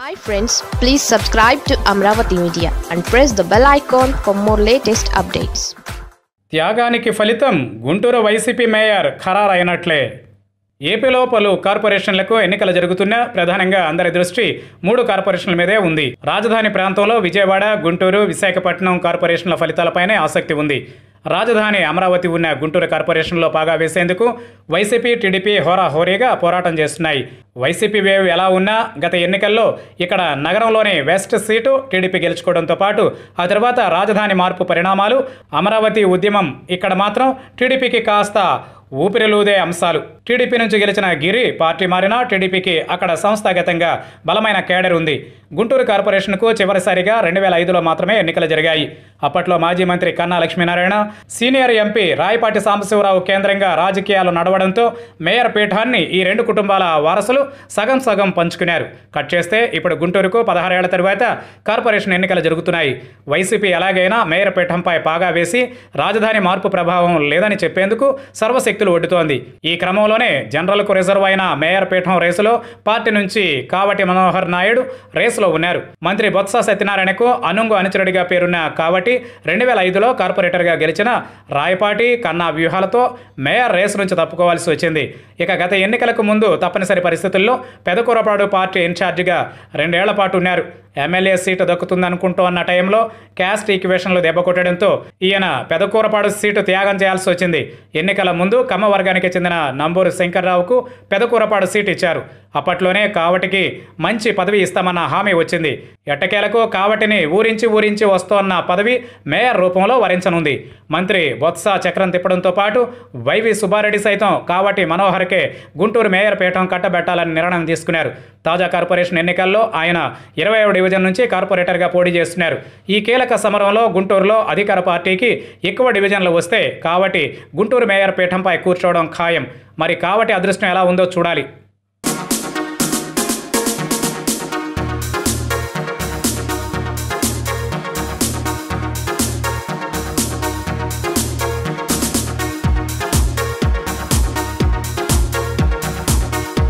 hi friends please subscribe to Amaravati media and press the bell icon for more latest updates త్యాగానికి ఫలితం Guntur YCP mayor ఖరారైనట్లే ఏపీలో పలు కార్పొరేషన్లకు ఎన్నికలు జరుగుతున్నా ప్రధానంగా అందరి దృష్టి మూడు కార్పొరేషన్ల మీదే ఉంది రాజధాని ప్రాంతంలో విజయవాడ గుంటూరు విశాఖపట్నం కార్పొరేషన్ల ఫలితాలపైనే ఆసక్తి ఉంది రాజధాని అమరావతి ఉన్న గుంటూరు కార్పొరేషన్లో పాగా వేసేందుకు వైసీపీ టీడీపీ హోరాహోరీగా పోరాటం చేస్తున్నాయి వైసీపీ వేవ్ ఎలా ఉన్నా గత ఎన్నికల్లో ఇక్కడ నగరంలోనే వెస్ట్ సీటు టీడీపీ గెలుచుకోవడంతో పాటు ఆ తర్వాత రాజధాని మార్పు పరిణామాలు అమరావతి ఉద్యమం ఇక్కడ మాత్రం టీడీపీకి కాస్త ఊపిరిలూదే అంశాలు టీడీపీ నుంచి గెలిచిన గిరి పార్టీ మారినా టీడీపీకి అక్కడ సంస్థాగతంగా బలమైన కేడర్ ఉంది గుంటూరు కార్పొరేషన్కు చివరిసారిగా రెండు వేల ఐదులో మాత్రమే ఎన్నికలు జరిగాయి అప్పట్లో మాజీ మంత్రి కన్నా లక్ష్మీనారాయణ సీనియర్ ఎంపీ రాయపాటి సాంబశివరావు కేంద్రంగా రాజకీయాలు నడవడంతో మేయర్ పీఠాన్ని ఈ రెండు కుటుంబాల వారసులు సగం సగం పంచుకున్నారు కట్ చేస్తే ఇప్పుడు గుంటూరుకు పదహారేళ్ల తరువాత కార్పొరేషన్ ఎన్నికలు జరుగుతున్నాయి వైసీపీ ఎలాగైనా మేయర్ పీఠంపై పాగా వేసి రాజధాని మార్పు ప్రభావం లేదని చెప్పేందుకు సర్వశక్తులు ఒడ్డుతోంది ఈ క్రమంలోనే జనరల్కు రిజర్వ్ అయిన మేయర్ పీఠం రేసులో పార్టీ నుంచి కావటి మనోహర్ నాయుడు రేసులో ఉన్నారు మంత్రి బొత్స సత్యనారాయణకు అనుంగు అనుచరుడిగా పేరున్న కావటి రెండు వేల ఐదులో కార్పొరేటర్గా గెలిచిన రాయపాటి కన్నా వ్యూహాలతో మేయర్ రేసు నుంచి తప్పుకోవాల్సి వచ్చింది ఇక గత ఎన్నికలకు ముందు తప్పనిసరి పరిస్థితులు పరిస్థితుల్లో పెదకూరపాడు పార్టీ ఇన్ఛార్జిగా రెండేళ్ల పాటు ఉన్నారు ఎమ్మెల్యే సీటు దక్కుతుందనుకుంటూ ఉన్న టైంలో క్యాస్ట్ ఈక్వేషన్లు దెబ్బకొట్టడంతో ఈయన పెదకూరపాడు సీటు త్యాగం చేయాల్సి వచ్చింది ఎన్నికల ముందు కమ్మ వర్గానికి చెందిన నంబూరు శంకర్రావుకు పెదకూరపాడు సీటు ఇచ్చారు అప్పట్లోనే కావటికి మంచి పదవి ఇస్తామన్న హామీ వచ్చింది ఎట్టకేలకు కావటిని ఊరించి ఊరించి వస్తోన్న పదవి మేయర్ రూపంలో వరించనుంది మంత్రి బొత్స చక్రం తిప్పడంతో పాటు వైవి సుబ్బారెడ్డి సైతం కావటి మనోహర్కే గుంటూరు మేయర్ పీఠం కట్టబెట్టాలని నిర్ణయం తీసుకున్నారు తాజా కార్పొరేషన్ ఎన్నికల్లో ఆయన ఇరవై డివిజన్ నుంచి కార్పొరేటర్గా పోటీ చేస్తున్నారు ఈ కీలక సమరంలో గుంటూరులో అధికార పార్టీకి ఎక్కువ డివిజన్లు వస్తే కాబట్టి గుంటూరు మేయర్ పీఠంపై కూర్చోవడం ఖాయం మరి కాబట్టి అదృష్టం ఎలా ఉందో చూడాలి